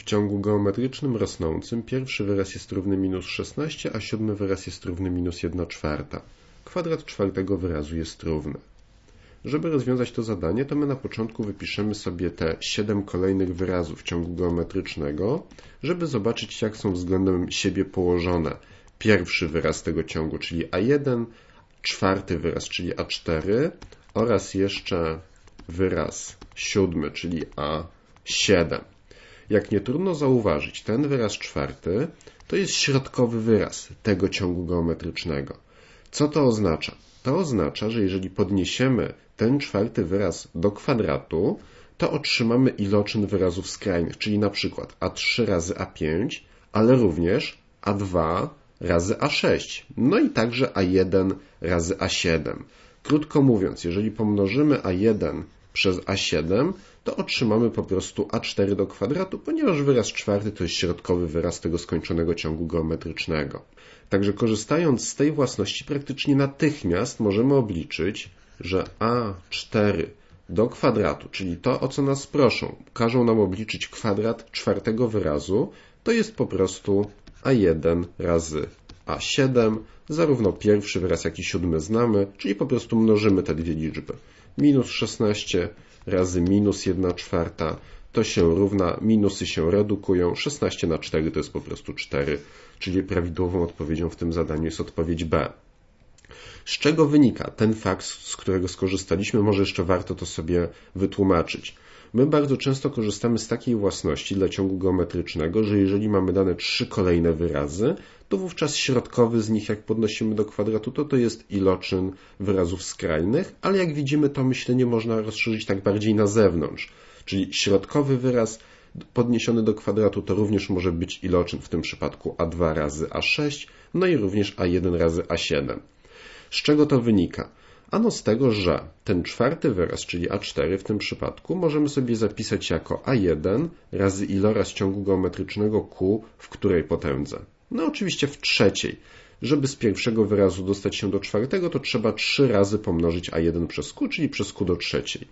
W ciągu geometrycznym rosnącym pierwszy wyraz jest równy minus 16, a siódmy wyraz jest równy minus 1 czwarta. Kwadrat czwartego wyrazu jest równy. Żeby rozwiązać to zadanie, to my na początku wypiszemy sobie te 7 kolejnych wyrazów ciągu geometrycznego, żeby zobaczyć, jak są względem siebie położone. Pierwszy wyraz tego ciągu, czyli A1, czwarty wyraz, czyli A4 oraz jeszcze wyraz siódmy, czyli A7. Jak nie trudno zauważyć, ten wyraz czwarty to jest środkowy wyraz tego ciągu geometrycznego. Co to oznacza? To oznacza, że jeżeli podniesiemy ten czwarty wyraz do kwadratu, to otrzymamy iloczyn wyrazów skrajnych, czyli na przykład A3 razy A5, ale również A2 razy A6, no i także A1 razy A7. Krótko mówiąc, jeżeli pomnożymy A1 przez A7, to otrzymamy po prostu A4 do kwadratu, ponieważ wyraz czwarty to jest środkowy wyraz tego skończonego ciągu geometrycznego. Także korzystając z tej własności praktycznie natychmiast możemy obliczyć, że A4 do kwadratu, czyli to o co nas proszą, każą nam obliczyć kwadrat czwartego wyrazu, to jest po prostu A1 razy A7, zarówno pierwszy wyraz, jak i siódmy znamy, czyli po prostu mnożymy te dwie liczby minus 16 razy minus 1 czwarta to się równa, minusy się redukują, 16 na 4 to jest po prostu 4, czyli prawidłową odpowiedzią w tym zadaniu jest odpowiedź B. Z czego wynika ten fakt, z którego skorzystaliśmy? Może jeszcze warto to sobie wytłumaczyć. My bardzo często korzystamy z takiej własności dla ciągu geometrycznego, że jeżeli mamy dane trzy kolejne wyrazy, to wówczas środkowy z nich, jak podnosimy do kwadratu, to to jest iloczyn wyrazów skrajnych, ale jak widzimy, to myślenie można rozszerzyć tak bardziej na zewnątrz, czyli środkowy wyraz podniesiony do kwadratu to również może być iloczyn w tym przypadku a2 razy a6, no i również a1 razy a7. Z czego to wynika? Ano z tego, że ten czwarty wyraz, czyli A4 w tym przypadku, możemy sobie zapisać jako A1 razy iloraz ciągu geometrycznego Q w której potędze. No oczywiście w trzeciej. Żeby z pierwszego wyrazu dostać się do czwartego, to trzeba trzy razy pomnożyć A1 przez Q, czyli przez Q do trzeciej.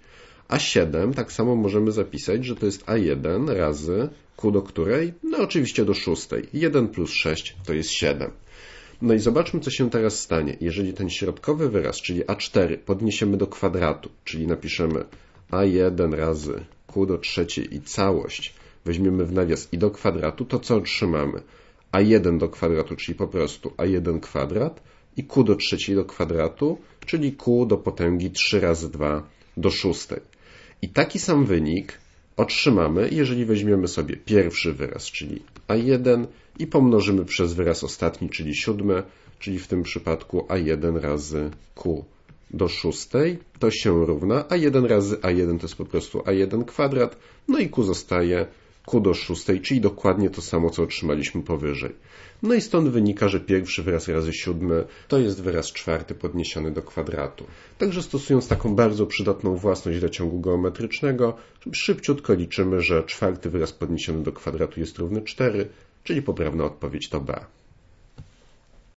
A7 tak samo możemy zapisać, że to jest A1 razy Q do której? No oczywiście do szóstej. 1 plus 6 to jest 7. No i zobaczmy, co się teraz stanie. Jeżeli ten środkowy wyraz, czyli A4, podniesiemy do kwadratu, czyli napiszemy A1 razy Q do trzeciej i całość, weźmiemy w nawias i do kwadratu, to co otrzymamy? a1 do kwadratu, czyli po prostu a1 kwadrat i q do trzeciej do kwadratu, czyli q do potęgi 3 razy 2 do szóstej. I taki sam wynik otrzymamy, jeżeli weźmiemy sobie pierwszy wyraz, czyli a1 i pomnożymy przez wyraz ostatni, czyli siódmy, czyli w tym przypadku a1 razy q do szóstej, to się równa a1 razy a1 to jest po prostu a1 kwadrat, no i q zostaje Q do szóstej, czyli dokładnie to samo, co otrzymaliśmy powyżej. No i stąd wynika, że pierwszy wyraz razy siódmy to jest wyraz czwarty podniesiony do kwadratu. Także stosując taką bardzo przydatną własność dla ciągu geometrycznego, szybciutko liczymy, że czwarty wyraz podniesiony do kwadratu jest równy 4, czyli poprawna odpowiedź to B.